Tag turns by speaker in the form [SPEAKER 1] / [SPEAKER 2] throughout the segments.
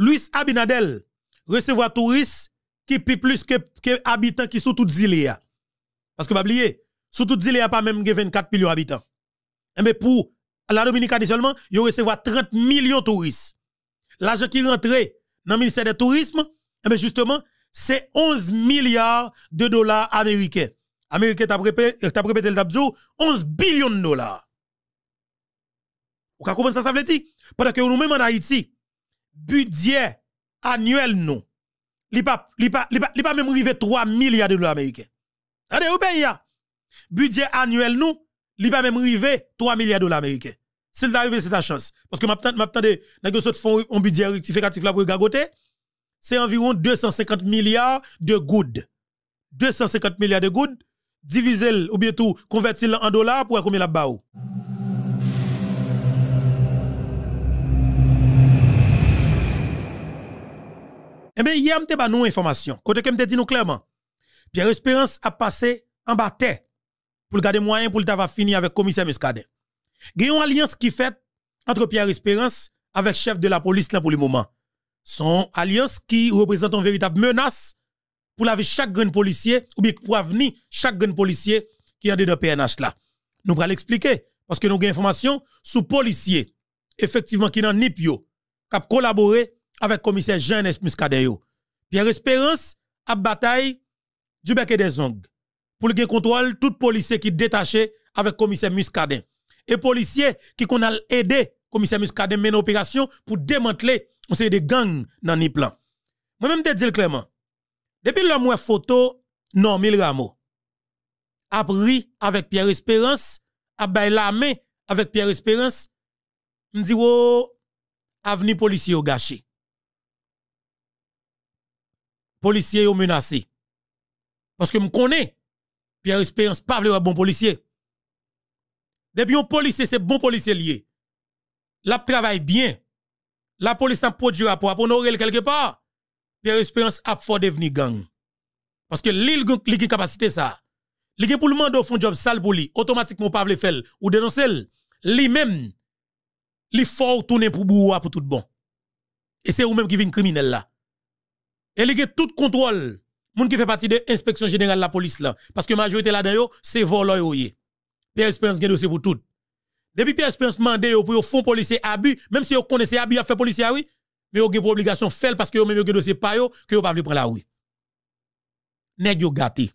[SPEAKER 1] Luis Abinadel recevoir touristes qui pi plus que, que habitants qui sont toutes îles. Parce que pas oublier, sous toutes îles, il a pas même 24 millions d'habitants. Eh, mais pour la Dominique, seulement, il recevoir 30 millions de touristes. L'argent qui rentre dans le ministère du Tourisme, eh, mais justement, c'est 11 milliards de dollars américains. Américains, t'a as le 11 billions de dollars. Vous comprenez ça, ça veut dire? Pendant que nous même en Haïti, budget annuel non. Li pas pas pas même rivé 3 milliards de dollars américains. Allez au pays Budget annuel non, li pas même rivé 3 milliards de dollars américains. S'il arrivé c'est ta chance parce que m'attend m'attend sot un budget rectificatif là pour gagoter. C'est environ 250 milliards de goudes. 250 milliards de good divisé ou bien tout converti en dollars pour combien la baou. il hier, a pas information. Côté dit clairement, Pierre Espérance a passé en bas pour garder moyen pour le fini avec commissaire Muscadet. Il y une alliance qui fait entre Pierre Espérance avec chef de la police là pour le moment. Son alliance qui représente une véritable menace pour la vie chaque grand policier ou bien pour avenir chaque grand policier qui est dans PNH là. Nous allons l'expliquer parce que nous avons information sur policiers effectivement qui dans NIPIO qui collaboré avec commissaire jean Muscadeyo. Pierre Espérance a bataille du bec et des ongles pour le contrôle tout policiers qui détaché avec commissaire Muscadet. Et policier qui qu'on a aidé commissaire Muscadet mener opération pour démanteler on des gangs dans les plan. Moi-même te dire clairement, depuis la une photo mille Rameau a pris avec Pierre Espérance, a la main avec Pierre Espérance, me dit oh avenir policier au gâché policiers ont menacé. Parce que me connais, Pierre Espérance pas un bon policier. Depuis un policier, c'est bon policier lié. La travaille bien. La police n'a produit rapport pour honorer quelque part. Pierre Espérance a fort devenir gang. Parce que l'île qui capacité ça. L'île pour le monde fond job sale pour lui. Automatiquement, pas vle ou dénoncer. Lui-même, lui faut tourner pour boua pour tout bon. Et c'est vous-même qui vient criminel là a tout contrôle. Moun qui fait partie de l'inspection générale de la police là. Parce que la majorité là-dedans, c'est volant. Pierre Espérance un dossier pour tout. Depuis Pierre Espérance mandé yo pour yon fond policier abus, même si yon connaissez abus, yon fait policier oui, mais yon a une obligation faire parce que yon même yon dossier pa yo, que yon pas vu prendre la oui. Nèg yon gâté.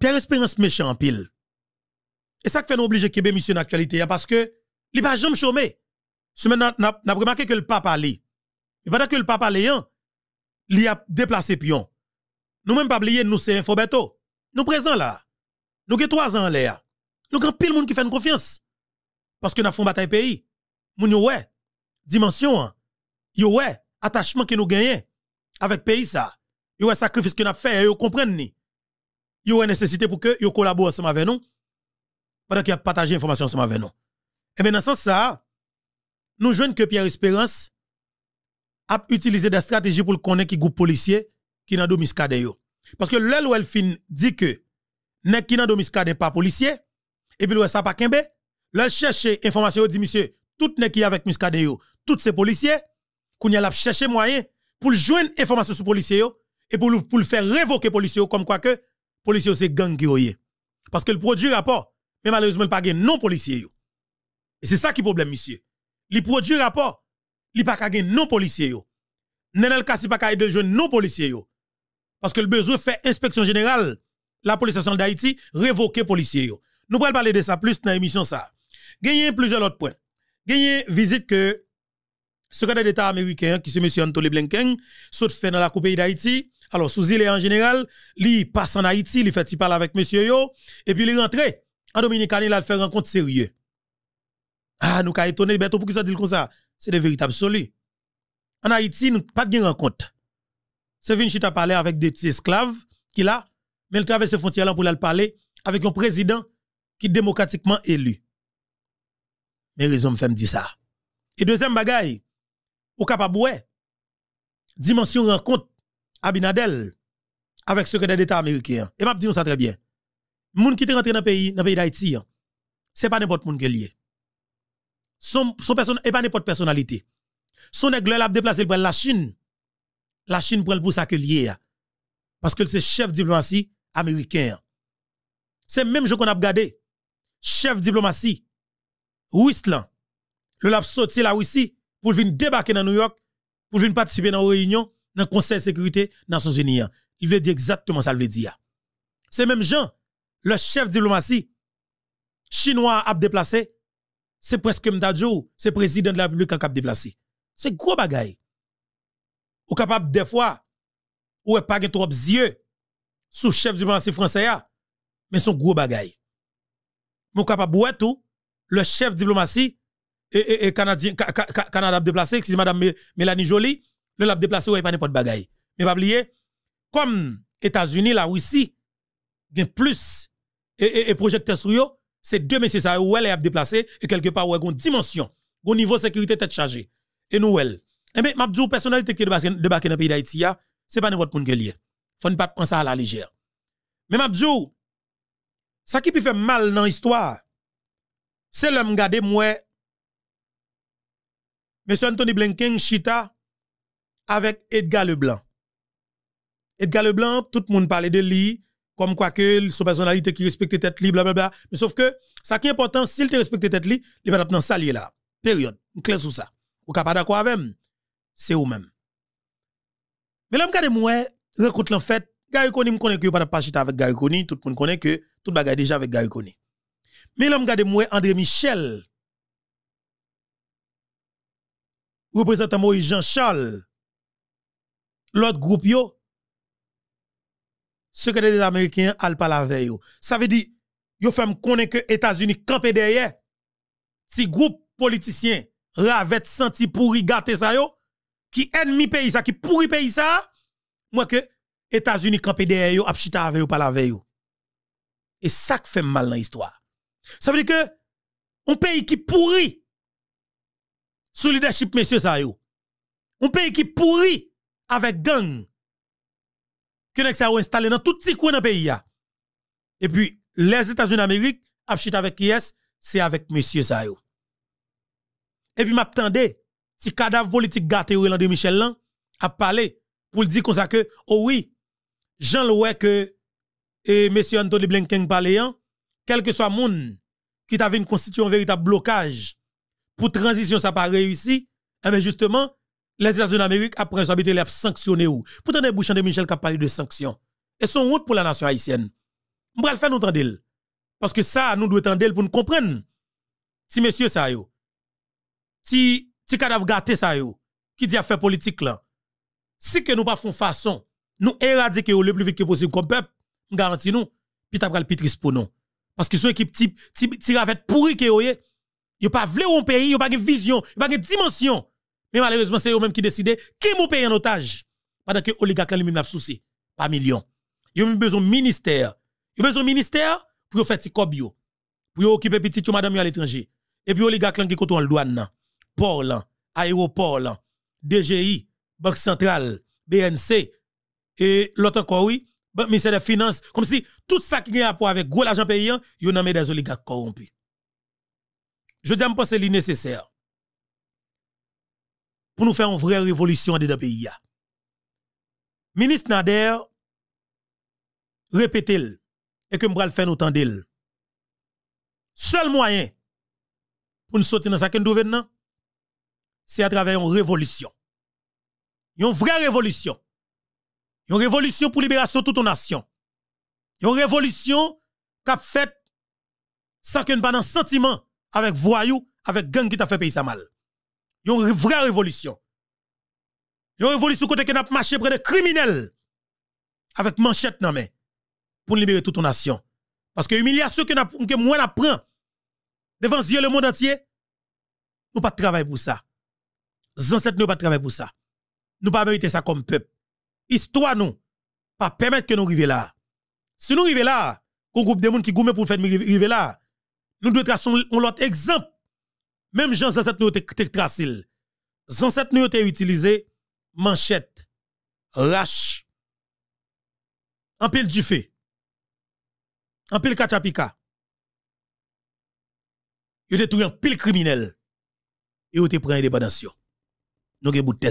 [SPEAKER 1] Pierre Espérance méchant en pile. Et ça fait nous obliger Québec mission actualité hein, parce que a pas jamais chômé. Semaine n'a remarqué que le papa allait. Et pendant que le papa est. Hein li a déplacé pion. Nous même pas oublier nous c'est Infobeto. Nous présents là. Nous avons trois ans en Nous avons pile monde qui fait confiance. Parce que nous avons bataille pays. Moun yo dimension. Dimension hein. Yo wè, attachement que nous gagnons avec pays ça. Yo sacrifice que nous avons fait, yo comprennent ni. Yo nécessité pour que yo collaborent ensemble avec nous. Pendant qu'ils a partagé information ensemble avec nous. Et bien dans ce sens ça, nous jouons que Pierre Espérance a utilisé des stratégies pour connaître qui groupe policier qui pas de yo. Parce que l'el ou dit que nek qui pas policier et puis ça pas kembe, l'el cherche information dit monsieur tout nek qui avec muscadeyo yo, ces policiers qu'on a cherché moyen pour joindre information sur policier yo et pour pour le faire révoquer policier comme quoi que policier c'est gang qui Parce que le produit rapport mais malheureusement pas non policier Et c'est ça qui est problème monsieur. Le produit rapport li pas gen non policier yo. Nenel Kasi pas ka de jeune non policier Parce que le besoin fait inspection générale la police nationale d'Haïti révoquer policier yo. Nous pourrons parler de ça plus dans l'émission ça. Gagner plusieurs autres points. une visite que secrétaire d'État américain qui se monsieur Anthony Blinken saute fait dans la coupe d'Haïti. Alors sous il est en général, il passe en Haïti, il fait parler avec monsieur yo et puis il rentre en Dominicaine, il a fait rencontre sérieux. Ah, nous ka étonné, bientôt pour qui ça dit comme ça? c'est des véritables absolue. En Haïti, nous pas de rencontre. C'est venu à parler avec des esclaves qui là, mais il traverse frontière là pour aller parler avec un président qui est démocratiquement élu. Mais raison me fait me dire ça. Et deuxième bagaille, au capable dimension rencontre Abinadel avec secrétaire d'État américain. Et m'a dit ça très bien. Moun qui est rentré dans le pays, d'Haïti, ce hein, n'est c'est pas n'importe monde qui est lié son, son personne, pas n'importe personnalité. Son nègre l'a déplacé pour la Chine. La Chine prend pour ça que hein. Parce que c'est chef diplomatie américain. C'est même jeu qu'on a regardé. Chef diplomatie, Le l'a sauté la Russie pour venir débarquer dans New York, pour venir participer dans une réunion, dans le Conseil de sécurité, dans les états hein. Il veut dire exactement ça, il veut dire. Hein. C'est même Jean, le chef diplomatie chinois a déplacé c'est presque Mdadjo, c'est président de la République qui a déplacé. C'est gros bagaille. Ou capable des fois, ou est pas trop yeux sous chef de diplomatie français, mais son gros bagaille. Mais capable de tout, le chef diplomatie et, et, et Canadien, Canada déplacé, excusez madame Mélanie Jolie, le l'a déplacé ou pas n'importe bagaille. Mais pas oublier, comme États-Unis, la Russie, il plus et, et, et projecteurs sur eux, c'est deux messieurs ça où elle est déplacée et quelque part où une dimension, un niveau sécurité tête chargée. Et nous elle. Eh bien, m'a personnalité qui débarquée dans le pays d'Haïti, c'est pas n'importe monde qui lié. Faut ne pas prendre ça à la légère. Mais m'a ça qui peut faire mal dans l'histoire, c'est l'homme gardé moi M. Anthony Blinken chita avec Edgar Leblanc. Edgar Leblanc, tout le monde parlait de lui, comme quoi que son personnalité qui respecte tête libre, blablabla. Mais sauf que, ça qui est important, s'il te respecte tête libre, il va dans salier là. Période. clé sur ça. Ou pas d'accord avec c'est ou même. Mais là, garde moi, recoute l'en fait, Gary Koni me connaît que pas pas chita avec Gary Koni, tout le monde connaît que tout est déjà avec Gary Koni. Mais là, garde moi, André Michel, représentant Moïse Jean-Charles, l'autre groupe yo, que des Américains al pas avec veille. Ça veut dire, yo qu'on est que États-Unis campé derrière, si groupe politicien ravette senti pourri gâté ça yo, qui ennemi pays ça, qui pourri pays ça, moi que États-Unis campé derrière yo, apchita avec vous la avec yo. Et ça qui fait mal dans l'histoire. Ça veut dire que, un pays qui pourrit sous leadership, messieurs, ça yo. Un pays qui pourrit avec gang, que nèg installé dans tout petit coin dans pays Et puis les États-Unis d'Amérique a avec qui est C'est avec monsieur Zayo Et puis m'attendais si cadavre politique gâté ou de Michel là a parlé pour dire comme ça que oh oui, Jean Loué que et monsieur Anthony Blinken parlait quel que soit monde qui avait une constitution véritable blocage pour transition ça pas réussi, et eh bien justement les États-Unis d'Amérique, après ils ont sanctionné ou. Pourtant, les bouchons de Michel qui a parlé de sanctions. Et son route pour la nation haïtienne. va le faire nous entendre. Parce que ça, nous devons entendre pour nous comprendre. Si monsieur ça si, si cadavre gâté ça qui dit fait faire politique là, si que nous pas font façon, nous éradiquer le plus vite que possible comme peuple, nous garantis nous, puis t'as le pour nous. Parce que une équipe type, type, pourri que n'y a pas de un pays, a pas une vision, a pas une dimension. Mais malheureusement, c'est eux-mêmes qui décident qui m'ont payer en otage. Pendant que oligarques lui-même n'a souci. Pas million. Ils ont besoin ministère. Ils ont besoin ministère pour faire petit cobio. Pour occuper petit madame à l'étranger. Et puis oligarques qui en douane, port aéroport DGI, Banque centrale, BNC et l'autre encore oui, le ministère des finances, comme si tout ça qui a rapport avec gros l'argent payant, ils ont mis des oligarques corrompus. Je dis à que c'est nécessaire pour nous faire une vraie révolution des le pays. Ministre Nader, répétez-le et que nous faire nous Le Seul moyen pour nous sortir dans ce que nous c'est à travers une révolution. Une vraie révolution. Une révolution pour libération de toute nation. Une révolution qui a fait sans que nous pas dans sentiment avec voyous, avec gang qui a fait payer ça mal une vraie révolution. Une révolution côté qui n'a marché près de criminels avec manchette dans main pour libérer toute nation. Parce que l'humiliation que, que moi devant Dieu le monde entier, nous pas de travail pour ça. Les ancêtres nous pas de pour ça. Nous pas mériter ça comme peuple. Histoire nous, pas permettre que nous arrivions là. Si nous arrivons là, un groupe de monde qui gourmet pour faire là, nous devons être un autre exemple même Jean Zanset nous te tracile. Zanset nous te utilisé manchette, rache, en pile du fait, en pile kachapika. Yo te tout en pile criminel. Et yo te prend indépendance. Nous avons bout de